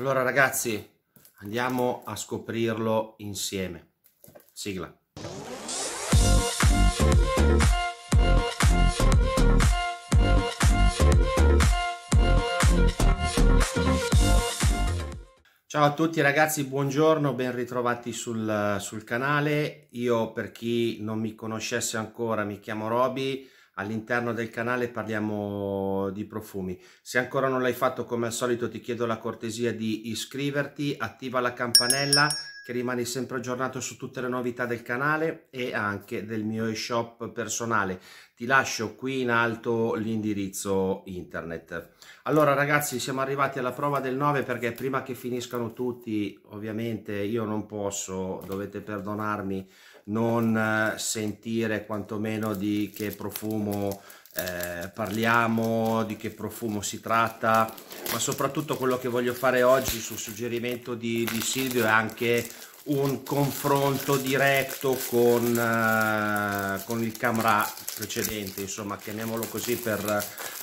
Allora ragazzi, andiamo a scoprirlo insieme. Sigla. Ciao a tutti ragazzi, buongiorno, ben ritrovati sul, sul canale. Io per chi non mi conoscesse ancora mi chiamo Roby, all'interno del canale parliamo di profumi. Se ancora non l'hai fatto, come al solito, ti chiedo la cortesia di iscriverti, attiva la campanella che rimani sempre aggiornato su tutte le novità del canale e anche del mio e-shop personale. Ti lascio qui in alto l'indirizzo internet. Allora ragazzi siamo arrivati alla prova del 9 perché prima che finiscano tutti ovviamente io non posso, dovete perdonarmi, non eh, sentire quantomeno di che profumo eh, parliamo, di che profumo si tratta, ma soprattutto quello che voglio fare oggi sul suggerimento di, di Silvio è anche un confronto diretto con, eh, con il camera precedente, insomma chiamiamolo così per,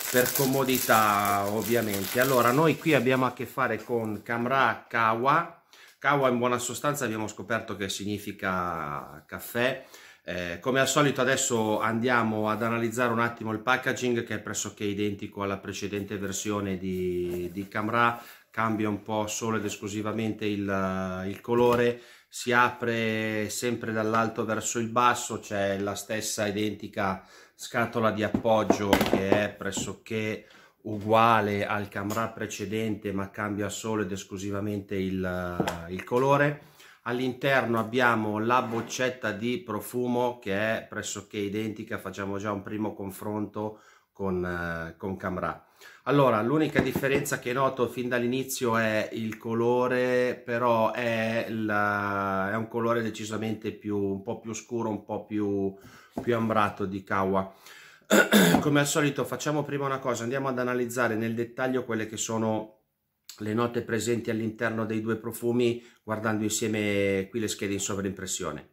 per comodità ovviamente. Allora noi qui abbiamo a che fare con camera Kawa, Kawa in buona sostanza abbiamo scoperto che significa caffè, eh, come al solito adesso andiamo ad analizzare un attimo il packaging che è pressoché identico alla precedente versione di, di Camera, cambia un po' solo ed esclusivamente il, il colore, si apre sempre dall'alto verso il basso, c'è la stessa identica scatola di appoggio che è pressoché uguale al Camra precedente ma cambia solo ed esclusivamente il, il colore All'interno abbiamo la boccetta di profumo che è pressoché identica, facciamo già un primo confronto con, eh, con Camra. Allora, l'unica differenza che noto fin dall'inizio è il colore, però è, la, è, un colore decisamente più, un po' più scuro, un po' più, più ambrato di Kawa. Come al solito facciamo prima una cosa, andiamo ad analizzare nel dettaglio quelle che sono le note presenti all'interno dei due profumi guardando insieme qui le schede in sovraimpressione.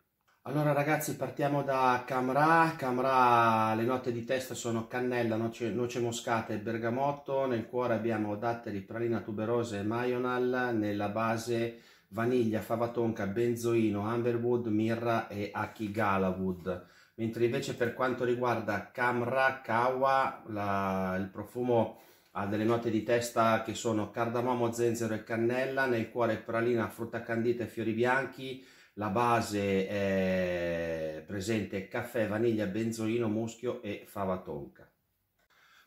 Allora ragazzi partiamo da Camra, Camra le note di testa sono cannella, noce, noce moscata e bergamotto, nel cuore abbiamo datteri, pralina tuberosa e maional, nella base vaniglia, fava tonka, benzoino, amberwood, mirra e akigalawood. Mentre invece per quanto riguarda Camra, Kawa, la, il profumo ha delle note di testa che sono cardamomo, zenzero e cannella, nel cuore pralina, frutta candita e fiori bianchi, la base è presente caffè, vaniglia, benzolino, muschio e fava tonca.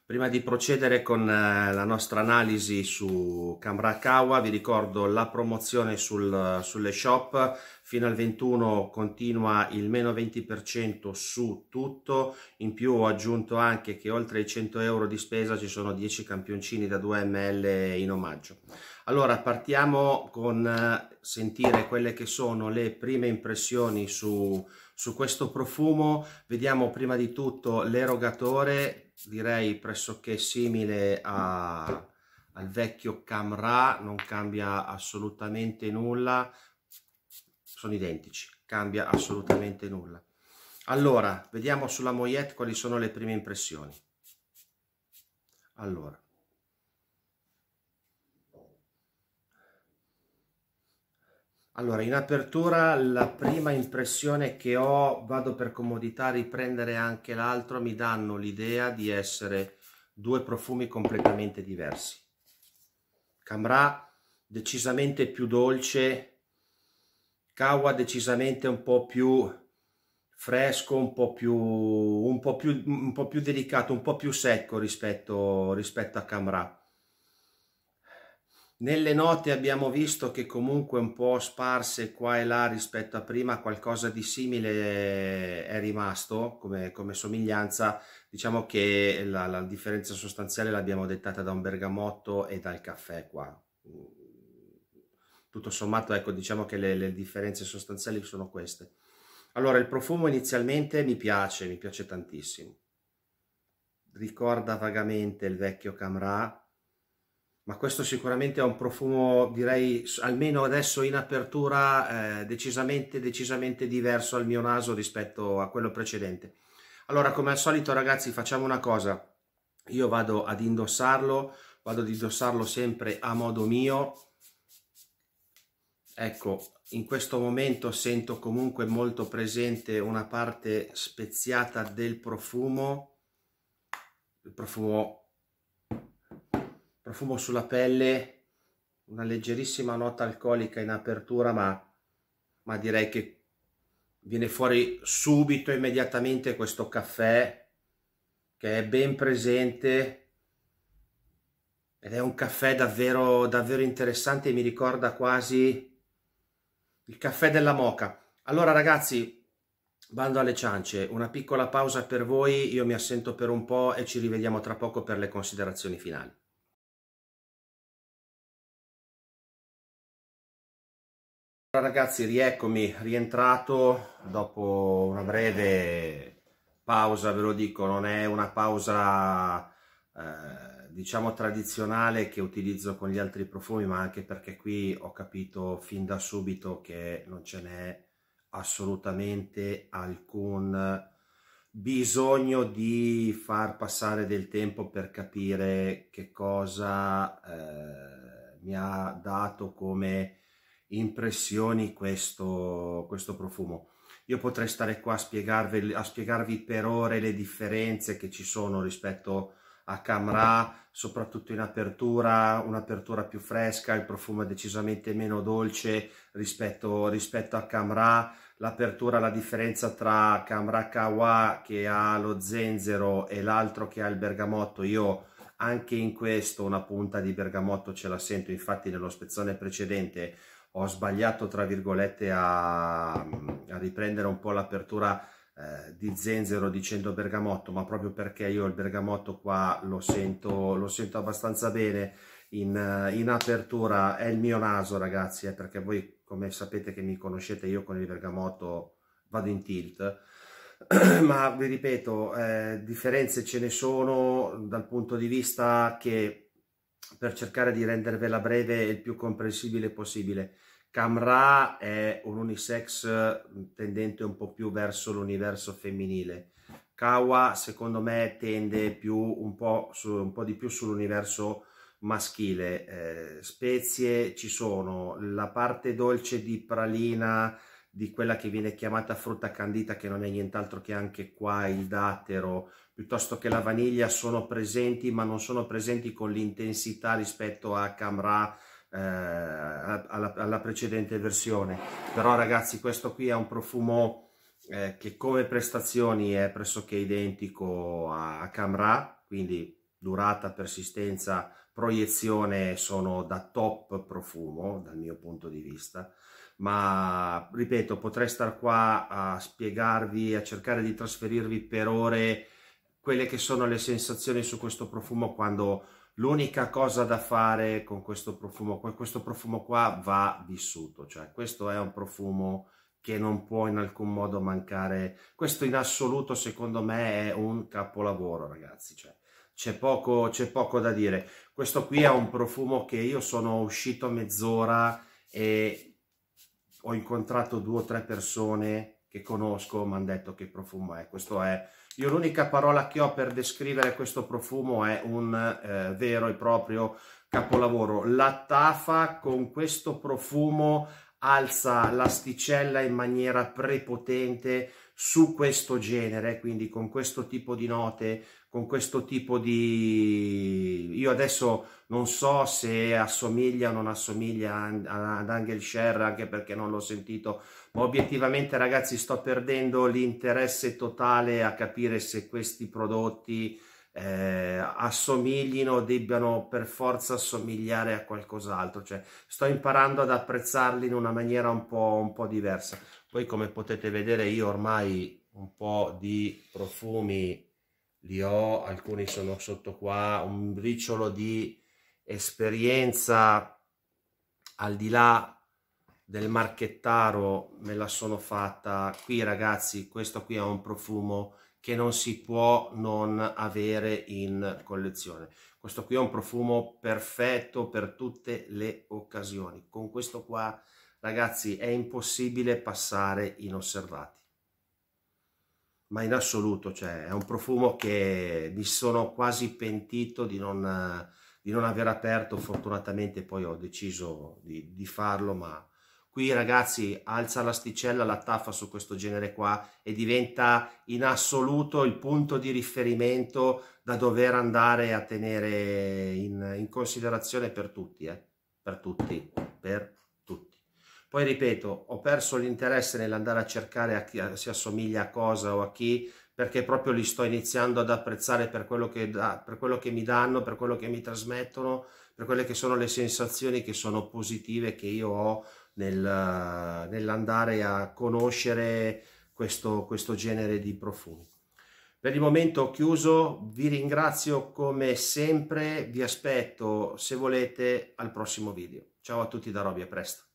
Prima di procedere con eh, la nostra analisi su Kamrakawa, vi ricordo la promozione sul, sulle shop. Fino al 21 continua il meno 20% su tutto. In più ho aggiunto anche che oltre ai 100 euro di spesa ci sono 10 campioncini da 2 ml in omaggio. Allora partiamo con eh, sentire quelle che sono le prime impressioni su su questo profumo vediamo prima di tutto l'erogatore, direi pressoché simile a, al vecchio Camra, non cambia assolutamente nulla, sono identici, cambia assolutamente nulla. Allora, vediamo sulla Moyette quali sono le prime impressioni. Allora, Allora, in apertura la prima impressione che ho, vado per comodità a riprendere anche l'altro, mi danno l'idea di essere due profumi completamente diversi. Camrà decisamente più dolce, Kawa decisamente un po' più fresco, un po' più, un po più, un po più delicato, un po' più secco rispetto, rispetto a Camrà nelle note abbiamo visto che comunque un po' sparse qua e là rispetto a prima qualcosa di simile è rimasto come, come somiglianza, diciamo che la, la differenza sostanziale l'abbiamo dettata da un bergamotto e dal caffè qua. Tutto sommato ecco diciamo che le, le differenze sostanziali sono queste. Allora il profumo inizialmente mi piace, mi piace tantissimo. Ricorda vagamente il vecchio Camra, ma questo sicuramente è un profumo, direi, almeno adesso in apertura, eh, decisamente, decisamente diverso al mio naso rispetto a quello precedente. Allora, come al solito, ragazzi, facciamo una cosa. Io vado ad indossarlo, vado ad indossarlo sempre a modo mio. Ecco, in questo momento sento comunque molto presente una parte speziata del profumo, il profumo profumo sulla pelle, una leggerissima nota alcolica in apertura, ma, ma direi che viene fuori subito, immediatamente questo caffè che è ben presente ed è un caffè davvero, davvero interessante mi ricorda quasi il caffè della moca. Allora ragazzi, bando alle ciance, una piccola pausa per voi, io mi assento per un po' e ci rivediamo tra poco per le considerazioni finali. Ciao ragazzi, rieccomi, rientrato dopo una breve pausa, ve lo dico, non è una pausa eh, diciamo tradizionale che utilizzo con gli altri profumi, ma anche perché qui ho capito fin da subito che non ce n'è assolutamente alcun bisogno di far passare del tempo per capire che cosa eh, mi ha dato come impressioni questo, questo profumo. Io potrei stare qua a spiegarvi, a spiegarvi per ore le differenze che ci sono rispetto a Camra, soprattutto in apertura, un'apertura più fresca, il profumo è decisamente meno dolce rispetto, rispetto a Camra, l'apertura, la differenza tra Camra Kawa che ha lo zenzero e l'altro che ha il bergamotto, io anche in questo una punta di bergamotto ce la sento, infatti nello spezzone precedente ho sbagliato tra virgolette a, a riprendere un po' l'apertura eh, di zenzero dicendo bergamotto ma proprio perché io il bergamotto qua lo sento, lo sento abbastanza bene in, in apertura è il mio naso ragazzi eh, perché voi come sapete che mi conoscete io con il bergamotto vado in tilt ma vi ripeto eh, differenze ce ne sono dal punto di vista che per cercare di rendervela breve e il più comprensibile possibile. Camra è un unisex tendente un po' più verso l'universo femminile. Kawa, secondo me, tende più, un, po su, un po' di più sull'universo maschile. Eh, spezie ci sono, la parte dolce di pralina, di quella che viene chiamata frutta candita, che non è nient'altro che anche qua il dattero, piuttosto che la vaniglia, sono presenti, ma non sono presenti con l'intensità rispetto a Camra, eh, alla, alla, precedente versione. Però ragazzi, questo qui è un profumo eh, che come prestazioni è pressoché identico a, a Camra, quindi durata, persistenza, proiezione sono da top profumo dal mio punto di vista ma ripeto, potrei star qua a spiegarvi, a cercare di trasferirvi per ore quelle che sono le sensazioni su questo profumo quando l'unica cosa da fare con questo profumo, con questo profumo qua va vissuto, cioè questo è un profumo che non può in alcun modo mancare, questo in assoluto secondo me è un capolavoro ragazzi, cioè c'è poco, poco, da dire, questo qui è un profumo che io sono uscito mezz'ora e ho incontrato due o tre persone che conosco, mi hanno detto che profumo è. Questo è. Io l'unica parola che ho per descrivere questo profumo è un eh, vero e proprio capolavoro. La tafa con questo profumo alza l'asticella in maniera prepotente su questo genere, quindi con questo tipo di note, con questo tipo di... Io adesso non so se assomiglia o non assomiglia ad Angel Share, anche perché non l'ho sentito, ma obiettivamente ragazzi sto perdendo l'interesse totale a capire se questi prodotti eh, assomiglino, debbiano per forza assomigliare a qualcos'altro, cioè sto imparando ad apprezzarli in una maniera un po', un po' diversa. Poi come potete vedere io ormai un po' di profumi li ho, alcuni sono sotto qua, un briciolo di esperienza al di là del marchettaro me la sono fatta qui ragazzi questo qui è un profumo che non si può non avere in collezione. Questo qui è un profumo perfetto per tutte le occasioni. Con questo qua, ragazzi, è impossibile passare inosservati. Ma in assoluto, cioè, è un profumo che mi sono quasi pentito di non, di non aver aperto. Fortunatamente poi ho deciso di, di farlo, ma Qui ragazzi alza l'asticella la taffa su questo genere qua e diventa in assoluto il punto di riferimento da dover andare a tenere in, in considerazione per tutti, eh? per tutti, per tutti. Poi ripeto, ho perso l'interesse nell'andare a cercare a chi si assomiglia a cosa o a chi, perché proprio li sto iniziando ad apprezzare per quello che, da, per quello che mi danno, per quello che mi trasmettono, per quelle che sono le sensazioni che sono positive che io ho nel, nell'andare a conoscere questo, questo genere di profumi. Per il momento ho chiuso, vi ringrazio come sempre, vi aspetto se volete al prossimo video. Ciao a tutti da Robbie, a presto.